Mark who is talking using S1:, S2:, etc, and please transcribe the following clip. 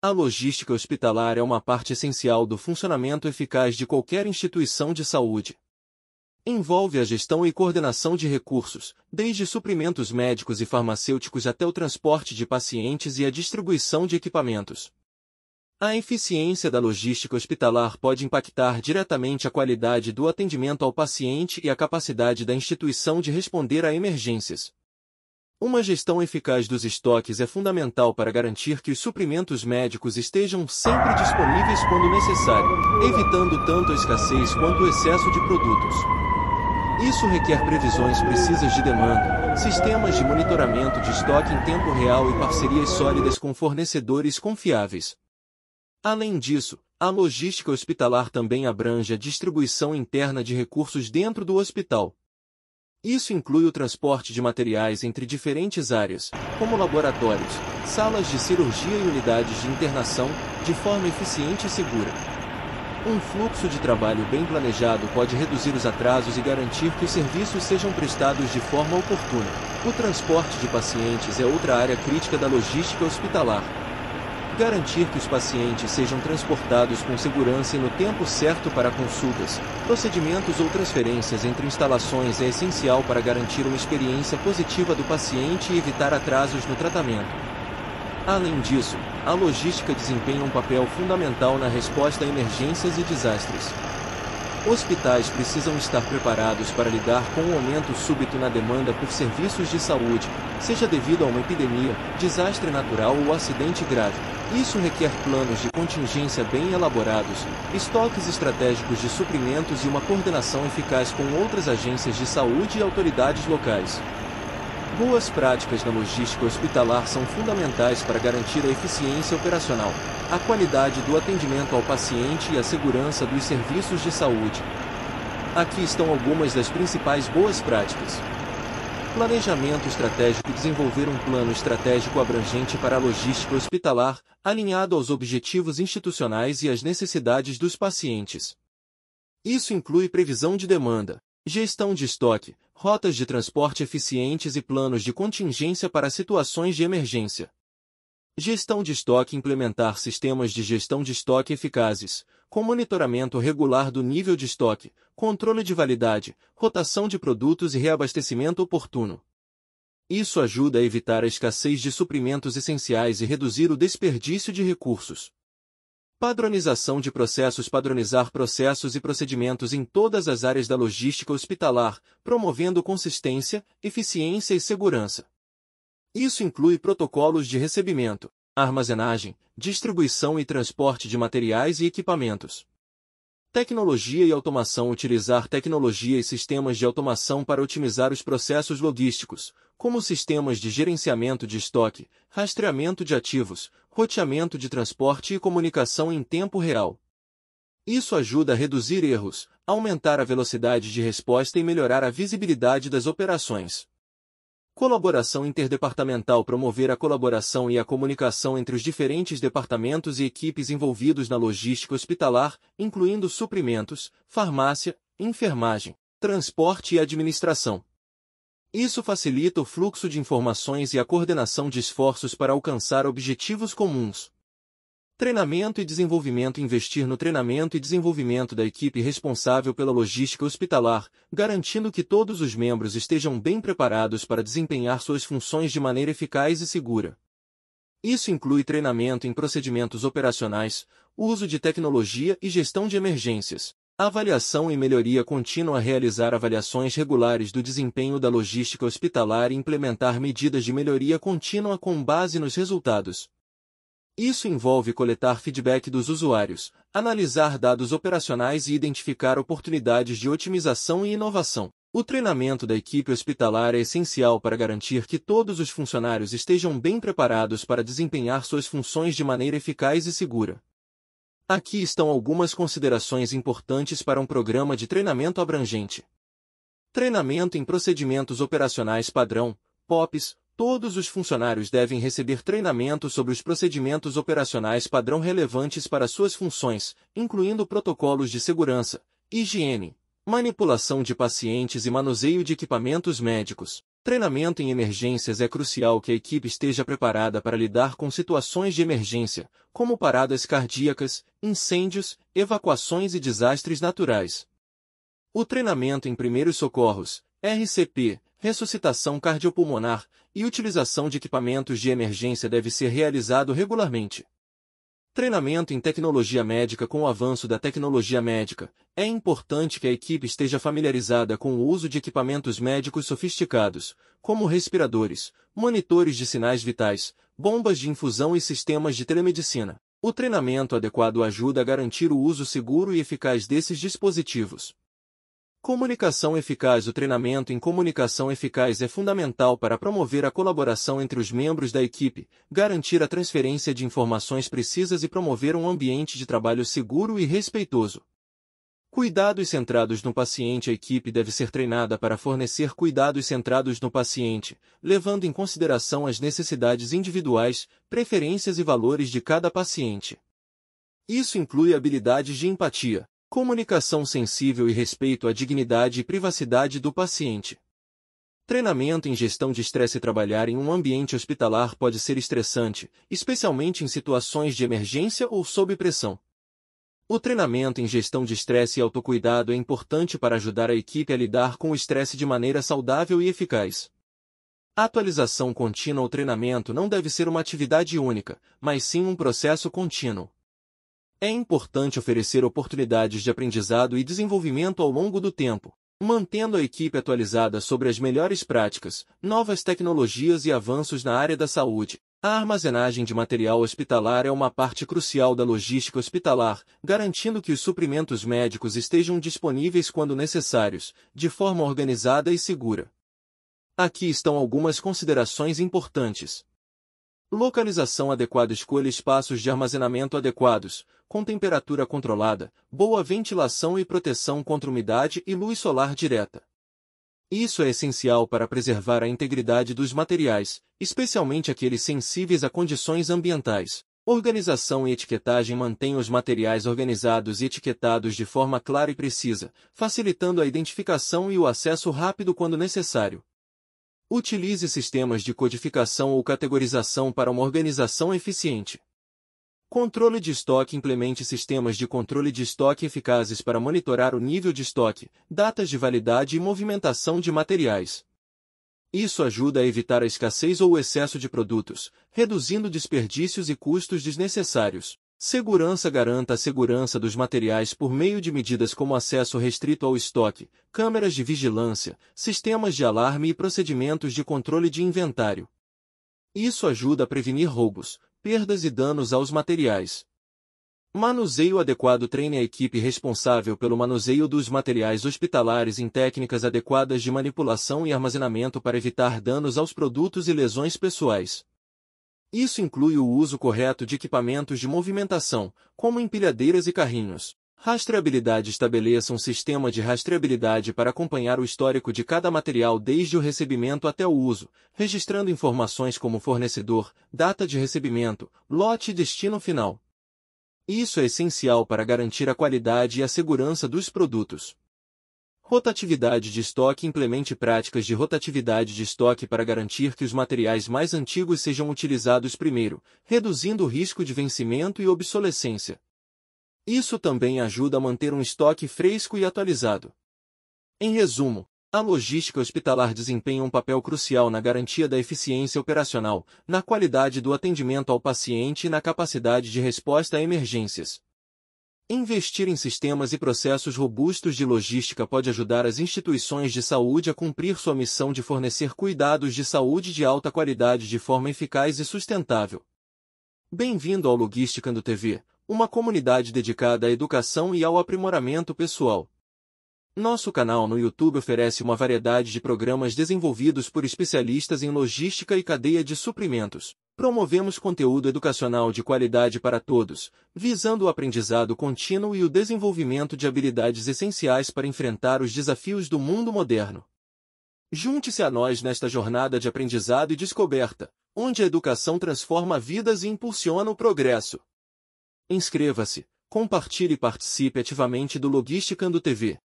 S1: A logística hospitalar é uma parte essencial do funcionamento eficaz de qualquer instituição de saúde. Envolve a gestão e coordenação de recursos, desde suprimentos médicos e farmacêuticos até o transporte de pacientes e a distribuição de equipamentos. A eficiência da logística hospitalar pode impactar diretamente a qualidade do atendimento ao paciente e a capacidade da instituição de responder a emergências. Uma gestão eficaz dos estoques é fundamental para garantir que os suprimentos médicos estejam sempre disponíveis quando necessário, evitando tanto a escassez quanto o excesso de produtos. Isso requer previsões precisas de demanda, sistemas de monitoramento de estoque em tempo real e parcerias sólidas com fornecedores confiáveis. Além disso, a logística hospitalar também abrange a distribuição interna de recursos dentro do hospital, isso inclui o transporte de materiais entre diferentes áreas, como laboratórios, salas de cirurgia e unidades de internação, de forma eficiente e segura. Um fluxo de trabalho bem planejado pode reduzir os atrasos e garantir que os serviços sejam prestados de forma oportuna. O transporte de pacientes é outra área crítica da logística hospitalar, garantir que os pacientes sejam transportados com segurança e no tempo certo para consultas, procedimentos ou transferências entre instalações é essencial para garantir uma experiência positiva do paciente e evitar atrasos no tratamento. Além disso, a logística desempenha um papel fundamental na resposta a emergências e desastres. Hospitais precisam estar preparados para lidar com o um aumento súbito na demanda por serviços de saúde, seja devido a uma epidemia, desastre natural ou acidente grave. Isso requer planos de contingência bem elaborados, estoques estratégicos de suprimentos e uma coordenação eficaz com outras agências de saúde e autoridades locais. Boas práticas na logística hospitalar são fundamentais para garantir a eficiência operacional, a qualidade do atendimento ao paciente e a segurança dos serviços de saúde. Aqui estão algumas das principais boas práticas. Planejamento estratégico desenvolver um plano estratégico abrangente para a logística hospitalar, alinhado aos objetivos institucionais e às necessidades dos pacientes. Isso inclui previsão de demanda, gestão de estoque, rotas de transporte eficientes e planos de contingência para situações de emergência. Gestão de estoque Implementar sistemas de gestão de estoque eficazes, com monitoramento regular do nível de estoque, controle de validade, rotação de produtos e reabastecimento oportuno. Isso ajuda a evitar a escassez de suprimentos essenciais e reduzir o desperdício de recursos. Padronização de processos Padronizar processos e procedimentos em todas as áreas da logística hospitalar, promovendo consistência, eficiência e segurança. Isso inclui protocolos de recebimento, armazenagem, distribuição e transporte de materiais e equipamentos. Tecnologia e automação Utilizar tecnologia e sistemas de automação para otimizar os processos logísticos, como sistemas de gerenciamento de estoque, rastreamento de ativos, roteamento de transporte e comunicação em tempo real. Isso ajuda a reduzir erros, aumentar a velocidade de resposta e melhorar a visibilidade das operações. Colaboração interdepartamental promover a colaboração e a comunicação entre os diferentes departamentos e equipes envolvidos na logística hospitalar, incluindo suprimentos, farmácia, enfermagem, transporte e administração. Isso facilita o fluxo de informações e a coordenação de esforços para alcançar objetivos comuns. Treinamento e desenvolvimento Investir no treinamento e desenvolvimento da equipe responsável pela logística hospitalar, garantindo que todos os membros estejam bem preparados para desempenhar suas funções de maneira eficaz e segura. Isso inclui treinamento em procedimentos operacionais, uso de tecnologia e gestão de emergências, avaliação e melhoria contínua realizar avaliações regulares do desempenho da logística hospitalar e implementar medidas de melhoria contínua com base nos resultados isso envolve coletar feedback dos usuários, analisar dados operacionais e identificar oportunidades de otimização e inovação. O treinamento da equipe hospitalar é essencial para garantir que todos os funcionários estejam bem preparados para desempenhar suas funções de maneira eficaz e segura. Aqui estão algumas considerações importantes para um programa de treinamento abrangente. Treinamento em procedimentos operacionais padrão, POPs, Todos os funcionários devem receber treinamento sobre os procedimentos operacionais padrão relevantes para suas funções, incluindo protocolos de segurança, higiene, manipulação de pacientes e manuseio de equipamentos médicos. Treinamento em emergências é crucial que a equipe esteja preparada para lidar com situações de emergência, como paradas cardíacas, incêndios, evacuações e desastres naturais. O treinamento em primeiros socorros, RCP, ressuscitação cardiopulmonar e utilização de equipamentos de emergência deve ser realizado regularmente. Treinamento em tecnologia médica Com o avanço da tecnologia médica, é importante que a equipe esteja familiarizada com o uso de equipamentos médicos sofisticados, como respiradores, monitores de sinais vitais, bombas de infusão e sistemas de telemedicina. O treinamento adequado ajuda a garantir o uso seguro e eficaz desses dispositivos. Comunicação eficaz O treinamento em comunicação eficaz é fundamental para promover a colaboração entre os membros da equipe, garantir a transferência de informações precisas e promover um ambiente de trabalho seguro e respeitoso. Cuidados centrados no paciente A equipe deve ser treinada para fornecer cuidados centrados no paciente, levando em consideração as necessidades individuais, preferências e valores de cada paciente. Isso inclui habilidades de empatia, comunicação sensível e respeito à dignidade e privacidade do paciente. Treinamento em gestão de estresse Trabalhar em um ambiente hospitalar pode ser estressante, especialmente em situações de emergência ou sob pressão. O treinamento em gestão de estresse e autocuidado é importante para ajudar a equipe a lidar com o estresse de maneira saudável e eficaz. A atualização contínua ou treinamento não deve ser uma atividade única, mas sim um processo contínuo. É importante oferecer oportunidades de aprendizado e desenvolvimento ao longo do tempo, mantendo a equipe atualizada sobre as melhores práticas, novas tecnologias e avanços na área da saúde. A armazenagem de material hospitalar é uma parte crucial da logística hospitalar, garantindo que os suprimentos médicos estejam disponíveis quando necessários, de forma organizada e segura. Aqui estão algumas considerações importantes. Localização adequada escolha espaços de armazenamento adequados, com temperatura controlada, boa ventilação e proteção contra umidade e luz solar direta. Isso é essencial para preservar a integridade dos materiais, especialmente aqueles sensíveis a condições ambientais. Organização e etiquetagem mantêm os materiais organizados e etiquetados de forma clara e precisa, facilitando a identificação e o acesso rápido quando necessário. Utilize sistemas de codificação ou categorização para uma organização eficiente. Controle de estoque implemente sistemas de controle de estoque eficazes para monitorar o nível de estoque, datas de validade e movimentação de materiais. Isso ajuda a evitar a escassez ou o excesso de produtos, reduzindo desperdícios e custos desnecessários. Segurança garanta a segurança dos materiais por meio de medidas como acesso restrito ao estoque, câmeras de vigilância, sistemas de alarme e procedimentos de controle de inventário. Isso ajuda a prevenir roubos, perdas e danos aos materiais. Manuseio adequado treine a equipe responsável pelo manuseio dos materiais hospitalares em técnicas adequadas de manipulação e armazenamento para evitar danos aos produtos e lesões pessoais. Isso inclui o uso correto de equipamentos de movimentação, como empilhadeiras e carrinhos. Rastreabilidade Estabeleça um sistema de rastreabilidade para acompanhar o histórico de cada material desde o recebimento até o uso, registrando informações como fornecedor, data de recebimento, lote e destino final. Isso é essencial para garantir a qualidade e a segurança dos produtos. Rotatividade de estoque implemente práticas de rotatividade de estoque para garantir que os materiais mais antigos sejam utilizados primeiro, reduzindo o risco de vencimento e obsolescência. Isso também ajuda a manter um estoque fresco e atualizado. Em resumo, a logística hospitalar desempenha um papel crucial na garantia da eficiência operacional, na qualidade do atendimento ao paciente e na capacidade de resposta a emergências. Investir em sistemas e processos robustos de logística pode ajudar as instituições de saúde a cumprir sua missão de fornecer cuidados de saúde de alta qualidade de forma eficaz e sustentável. Bem-vindo ao Logística do TV, uma comunidade dedicada à educação e ao aprimoramento pessoal. Nosso canal no YouTube oferece uma variedade de programas desenvolvidos por especialistas em logística e cadeia de suprimentos. Promovemos conteúdo educacional de qualidade para todos, visando o aprendizado contínuo e o desenvolvimento de habilidades essenciais para enfrentar os desafios do mundo moderno. Junte-se a nós nesta jornada de aprendizado e descoberta, onde a educação transforma vidas e impulsiona o progresso. Inscreva-se, compartilhe e participe ativamente do Logística Logisticando TV.